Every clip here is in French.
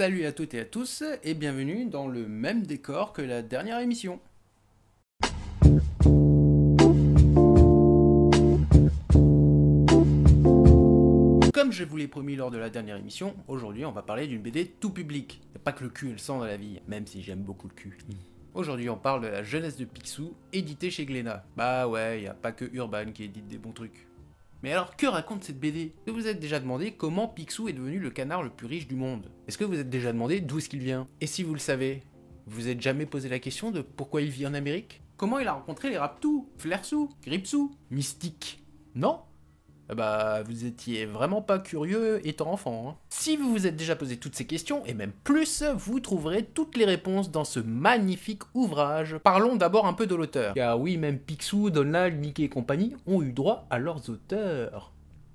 Salut à toutes et à tous et bienvenue dans le même décor que la dernière émission. Comme je vous l'ai promis lors de la dernière émission, aujourd'hui on va parler d'une BD tout public. Y a pas que le cul et le sang dans la vie, même si j'aime beaucoup le cul. Mm. Aujourd'hui on parle de la jeunesse de Picsou, édité chez Glénat. Bah ouais, y a pas que Urban qui édite des bons trucs. Mais alors, que raconte cette BD Que vous êtes déjà demandé comment Picsou est devenu le canard le plus riche du monde Est-ce que vous êtes déjà demandé d'où est-ce qu'il vient Et si vous le savez, vous êtes jamais posé la question de pourquoi il vit en Amérique Comment il a rencontré les Raptous, Flairsous Gripsou, Mystique Non ah bah, vous étiez vraiment pas curieux étant enfant. Hein. Si vous vous êtes déjà posé toutes ces questions, et même plus, vous trouverez toutes les réponses dans ce magnifique ouvrage. Parlons d'abord un peu de l'auteur. Car oui, même Picsou, Donald, Mickey et compagnie ont eu droit à leurs auteurs.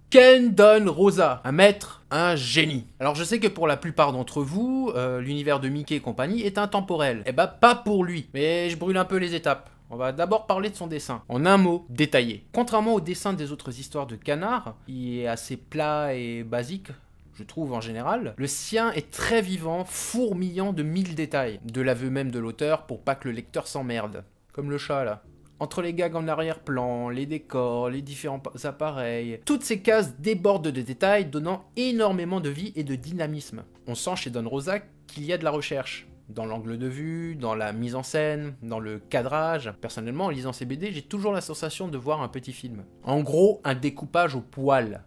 Ken Don Rosa, un maître, un génie. Alors je sais que pour la plupart d'entre vous, euh, l'univers de Mickey et compagnie est intemporel. Eh bah pas pour lui, mais je brûle un peu les étapes. On va d'abord parler de son dessin, en un mot, détaillé. Contrairement au dessin des autres histoires de Canard, qui est assez plat et basique, je trouve en général, le sien est très vivant, fourmillant de mille détails, de l'aveu même de l'auteur pour pas que le lecteur s'emmerde. Comme le chat là. Entre les gags en arrière-plan, les décors, les différents appareils, toutes ces cases débordent de détails, donnant énormément de vie et de dynamisme. On sent chez Don Rosa qu'il y a de la recherche dans l'angle de vue, dans la mise en scène, dans le cadrage. Personnellement, en lisant ces BD, j'ai toujours la sensation de voir un petit film. En gros, un découpage au poil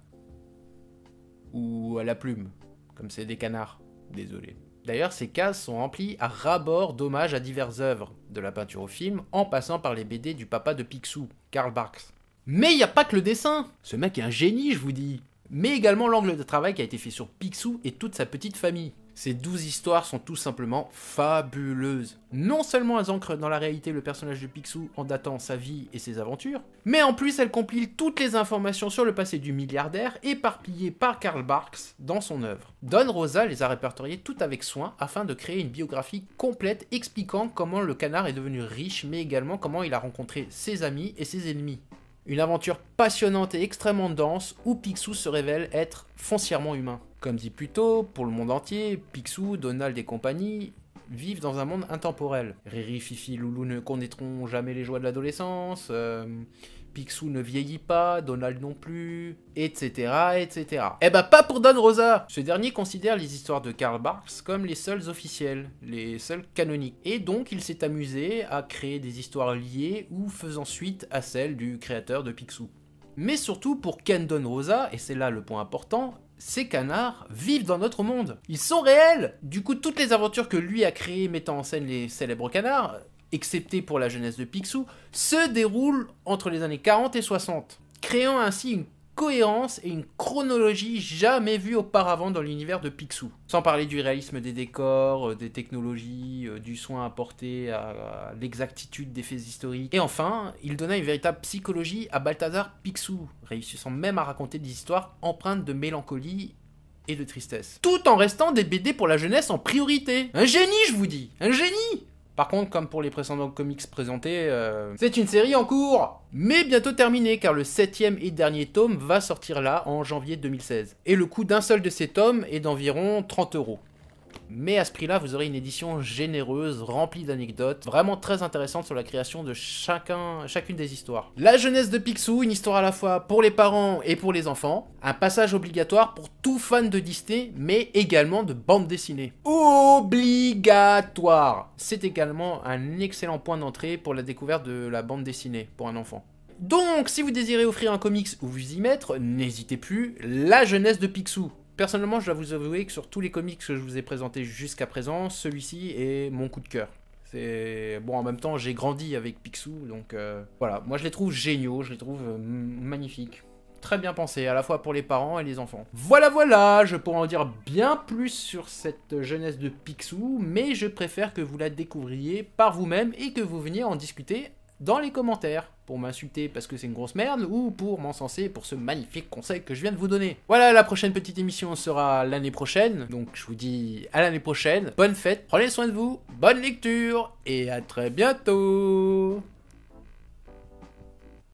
ou à la plume, comme c'est des canards. Désolé. D'ailleurs, ces cases sont remplies à ras-bord d'hommages à diverses œuvres, de la peinture au film, en passant par les BD du papa de Picsou, Karl Barks. Mais il n'y a pas que le dessin Ce mec est un génie, je vous dis Mais également l'angle de travail qui a été fait sur Picsou et toute sa petite famille. Ces douze histoires sont tout simplement fabuleuses. Non seulement elles ancrent dans la réalité le personnage de Picsou en datant sa vie et ses aventures, mais en plus elles compilent toutes les informations sur le passé du milliardaire éparpillées par Karl Barks dans son œuvre. Don Rosa les a répertoriées toutes avec soin afin de créer une biographie complète expliquant comment le canard est devenu riche mais également comment il a rencontré ses amis et ses ennemis. Une aventure passionnante et extrêmement dense où Picsou se révèle être foncièrement humain. Comme dit plus tôt, pour le monde entier, Picsou, Donald et compagnie vivent dans un monde intemporel. Riri, Fifi, Loulou ne connaîtront jamais les joies de l'adolescence, pixou euh, Picsou ne vieillit pas, Donald non plus, etc., etc. Eh bah pas pour Don Rosa Ce dernier considère les histoires de Karl Barks comme les seules officielles, les seules canoniques. Et donc il s'est amusé à créer des histoires liées ou faisant suite à celles du créateur de Picsou. Mais surtout pour Ken Don Rosa, et c'est là le point important, ces canards vivent dans notre monde. Ils sont réels Du coup, toutes les aventures que lui a créées mettant en scène les célèbres canards, excepté pour la jeunesse de Picsou, se déroulent entre les années 40 et 60, créant ainsi une cohérence et une chronologie jamais vues auparavant dans l'univers de Picsou. Sans parler du réalisme des décors, euh, des technologies, euh, du soin apporté à l'exactitude des faits historiques. Et enfin, il donna une véritable psychologie à Balthazar Picsou, réussissant même à raconter des histoires empreintes de mélancolie et de tristesse. Tout en restant des BD pour la jeunesse en priorité. Un génie, je vous dis Un génie par contre, comme pour les précédents comics présentés, euh, c'est une série en cours, mais bientôt terminée, car le septième et dernier tome va sortir là en janvier 2016. Et le coût d'un seul de ces tomes est d'environ 30 euros. Mais à ce prix-là, vous aurez une édition généreuse, remplie d'anecdotes, vraiment très intéressante sur la création de chacun, chacune des histoires. La jeunesse de Picsou, une histoire à la fois pour les parents et pour les enfants, un passage obligatoire pour tout fan de Disney, mais également de bande dessinée. Obligatoire C'est également un excellent point d'entrée pour la découverte de la bande dessinée pour un enfant. Donc, si vous désirez offrir un comics ou vous y mettre, n'hésitez plus, La jeunesse de Picsou, personnellement, je dois vous avouer que sur tous les comics que je vous ai présentés jusqu'à présent, celui-ci est mon coup de cœur. C'est bon en même temps, j'ai grandi avec Picsou, donc euh, voilà. Moi, je les trouve géniaux, je les trouve euh, magnifiques. Très bien pensé, à la fois pour les parents et les enfants. Voilà, voilà, je pourrais en dire bien plus sur cette jeunesse de Pixou, mais je préfère que vous la découvriez par vous-même et que vous veniez en discuter dans les commentaires pour m'insulter parce que c'est une grosse merde ou pour m'encenser pour ce magnifique conseil que je viens de vous donner. Voilà, la prochaine petite émission sera l'année prochaine. Donc je vous dis à l'année prochaine. Bonne fête, prenez soin de vous, bonne lecture et à très bientôt.